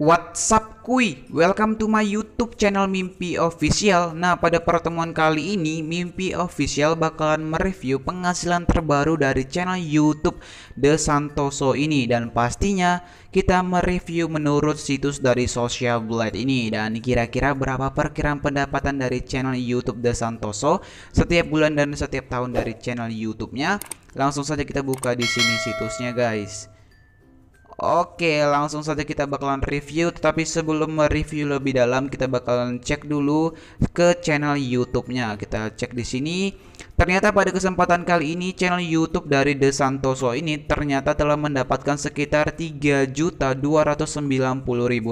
WhatsApp kui, welcome to my youtube channel Mimpi Official Nah pada pertemuan kali ini Mimpi Official bakalan mereview penghasilan terbaru dari channel youtube The Santoso ini Dan pastinya kita mereview menurut situs dari Social Blade ini Dan kira-kira berapa perkiraan pendapatan dari channel youtube The Santoso Setiap bulan dan setiap tahun dari channel youtube nya Langsung saja kita buka di sini situsnya guys Oke, langsung saja kita bakalan review. Tetapi sebelum mereview lebih dalam, kita bakalan cek dulu ke channel YouTube-nya. Kita cek di sini. Ternyata pada kesempatan kali ini channel YouTube dari The Santoso ini ternyata telah mendapatkan sekitar 3.290.000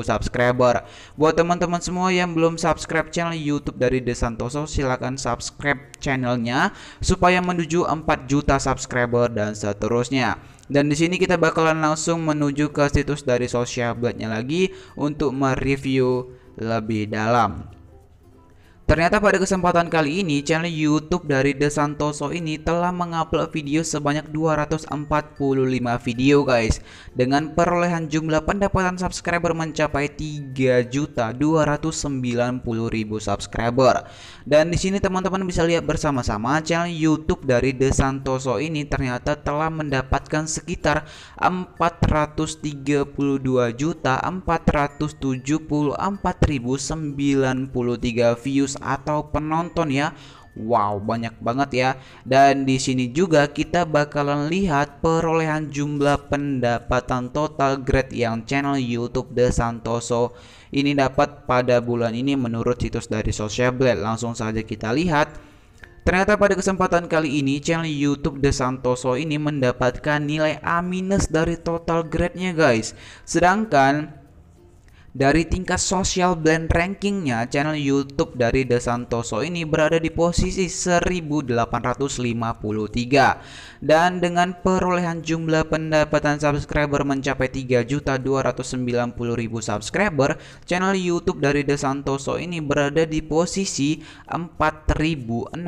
subscriber. Buat teman-teman semua yang belum subscribe channel YouTube dari The Santoso, silakan subscribe channelnya supaya menuju 4 juta subscriber dan seterusnya. Dan di sini kita bakalan langsung menuju ke situs dari Social Blade-nya lagi untuk mereview lebih dalam. Ternyata pada kesempatan kali ini, channel YouTube dari The Santoso ini telah mengupload video sebanyak 245 video guys dengan perolehan jumlah pendapatan subscriber mencapai 3.290.000 subscriber. Dan di sini teman-teman bisa lihat bersama-sama channel YouTube dari The Santoso ini ternyata telah mendapatkan sekitar 432 views atau penonton ya. Wow, banyak banget ya. Dan di sini juga kita bakalan lihat perolehan jumlah pendapatan total grade yang channel YouTube The Santoso ini dapat pada bulan ini menurut situs dari Social Blade. Langsung saja kita lihat. Ternyata pada kesempatan kali ini channel YouTube The Santoso ini mendapatkan nilai A- dari total grade-nya guys. Sedangkan dari tingkat social blend rankingnya, channel YouTube dari The Santoso ini berada di posisi 1853 dan dengan perolehan jumlah pendapatan subscriber mencapai 3.290.000 subscriber, channel YouTube dari The Santoso ini berada di posisi 4.651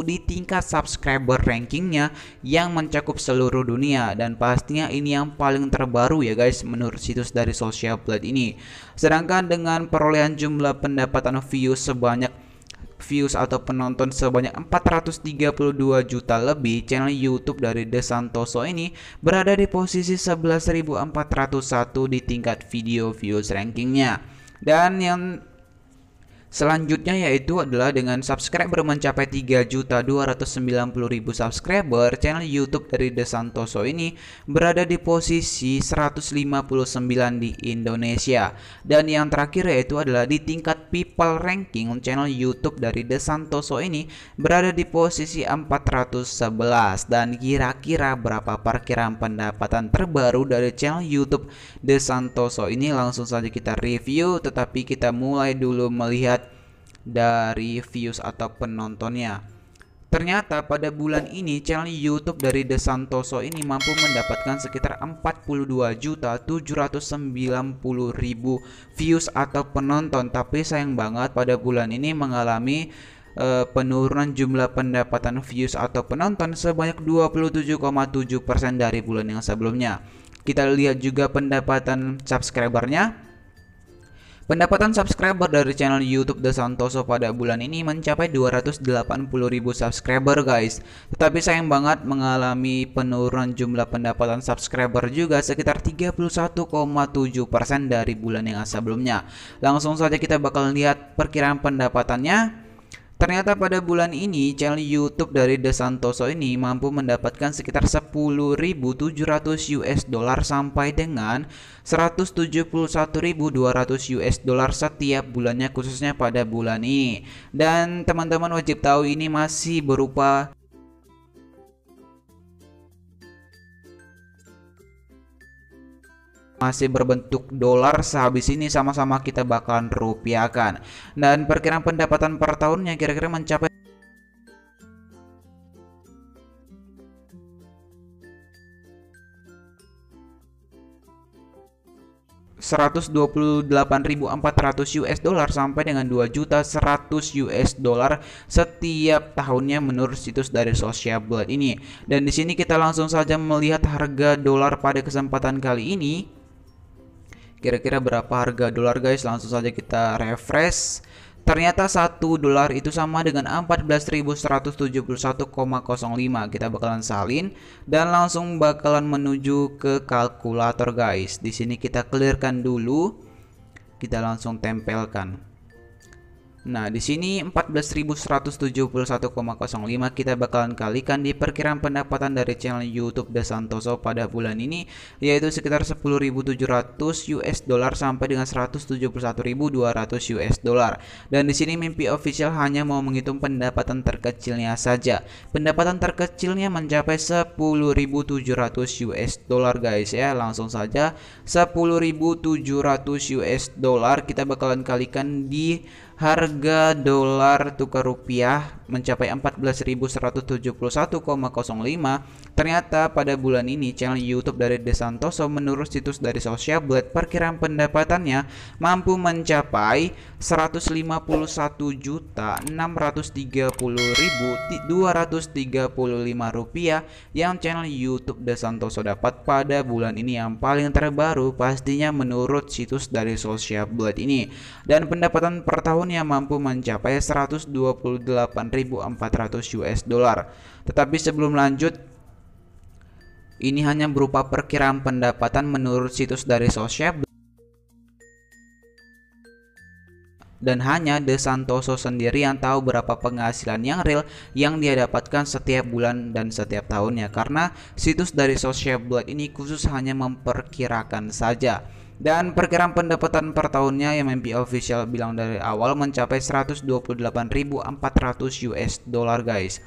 di tingkat subscriber rankingnya yang mencakup seluruh dunia dan pastinya ini yang paling terbaru ya guys menurut situs dari Social Blade ini. Sedangkan dengan perolehan jumlah pendapatan views sebanyak views atau penonton sebanyak 432 juta lebih, channel YouTube dari The Santoso ini berada di posisi 11.401 di tingkat video views rankingnya. Dan yang Selanjutnya yaitu adalah dengan subscriber mencapai 3.290.000 subscriber, channel YouTube dari The Santoso ini berada di posisi 159 di Indonesia. Dan yang terakhir yaitu adalah di tingkat people ranking channel YouTube dari The Santoso ini berada di posisi 411 dan kira-kira berapa perkiraan pendapatan terbaru dari channel YouTube The Santoso ini langsung saja kita review tetapi kita mulai dulu melihat dari views atau penontonnya. Ternyata pada bulan ini channel YouTube dari The Santoso ini mampu mendapatkan sekitar 42.790.000 views atau penonton, tapi sayang banget pada bulan ini mengalami uh, penurunan jumlah pendapatan views atau penonton sebanyak 27,7% dari bulan yang sebelumnya. Kita lihat juga pendapatan subscribernya Pendapatan subscriber dari channel YouTube The Santoso pada bulan ini mencapai 280.000 subscriber guys. Tetapi sayang banget mengalami penurunan jumlah pendapatan subscriber juga sekitar 31,7% dari bulan yang sebelumnya. Langsung saja kita bakal lihat perkiraan pendapatannya Ternyata pada bulan ini channel YouTube dari The Santoso ini mampu mendapatkan sekitar 10.700 US dollar sampai dengan 171.200 US dollar setiap bulannya khususnya pada bulan ini. Dan teman-teman wajib tahu ini masih berupa masih berbentuk dolar sehabis ini sama-sama kita bakalan rupiahkan dan perkiraan pendapatan per tahunnya kira-kira mencapai ratus US dollar sampai dengan 2.100 US dollar setiap tahunnya menurut situs dari Social Blade ini. Dan di sini kita langsung saja melihat harga dolar pada kesempatan kali ini kira-kira berapa harga dolar guys langsung saja kita refresh Ternyata satu dolar itu sama dengan 14.171,05 Kita bakalan salin dan langsung bakalan menuju ke kalkulator guys Di sini kita clearkan dulu Kita langsung tempelkan Nah, di sini 14.171,05 kita bakalan kalikan di perkiraan pendapatan dari channel YouTube The Santoso pada bulan ini yaitu sekitar 10.700 US dollar sampai dengan 171.200 US dollar. Dan di sini mimpi official hanya mau menghitung pendapatan terkecilnya saja. Pendapatan terkecilnya mencapai 10.700 US dollar guys ya. Langsung saja 10.700 US dollar kita bakalan kalikan di harga harga dolar tukar rupiah mencapai 14.171,05. Ternyata pada bulan ini channel YouTube dari Desantoso menurut situs dari Social Blade perkiraan pendapatannya mampu mencapai 151.630.235 rupiah yang channel YouTube Desantoso dapat pada bulan ini yang paling terbaru pastinya menurut situs dari Social Blade ini. Dan pendapatan per tahunnya mampu mampu mencapai 128.400 US dollar. Tetapi sebelum lanjut, ini hanya berupa perkiraan pendapatan menurut situs dari Sosheb dan hanya De Santoso sendiri yang tahu berapa penghasilan yang real yang dia dapatkan setiap bulan dan setiap tahunnya karena situs dari Social Blood ini khusus hanya memperkirakan saja. Dan perkiraan pendapatan per tahunnya yang MMP official bilang dari awal mencapai 128.400 US dollar guys.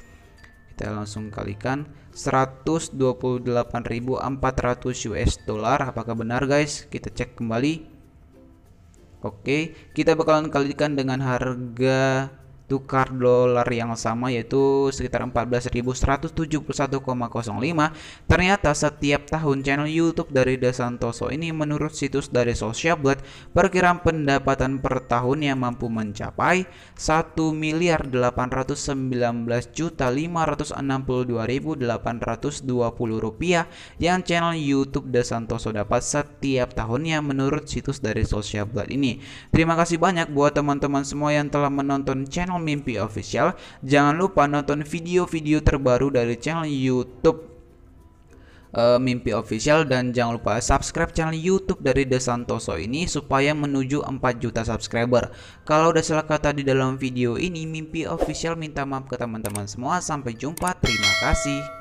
Kita langsung kalikan 128.400 US dollar apakah benar guys? Kita cek kembali. Oke, kita bakalan kalikan dengan harga tukar dolar yang sama yaitu sekitar 14.171,05. Ternyata setiap tahun channel YouTube dari The Santoso ini menurut situs dari Social Blood perkiraan pendapatan per tahun yang mampu mencapai 1 miliar 819 juta 562.820 rupiah yang channel YouTube The Santoso dapat setiap tahunnya menurut situs dari Social Blood ini. Terima kasih banyak buat teman-teman semua yang telah menonton channel Mimpi Official, jangan lupa nonton video-video terbaru dari channel YouTube eh, Mimpi Official dan jangan lupa subscribe channel YouTube dari The Santoso ini supaya menuju 4 juta subscriber. Kalau udah salah kata di dalam video ini, Mimpi Official minta maaf ke teman-teman semua. Sampai jumpa, terima kasih.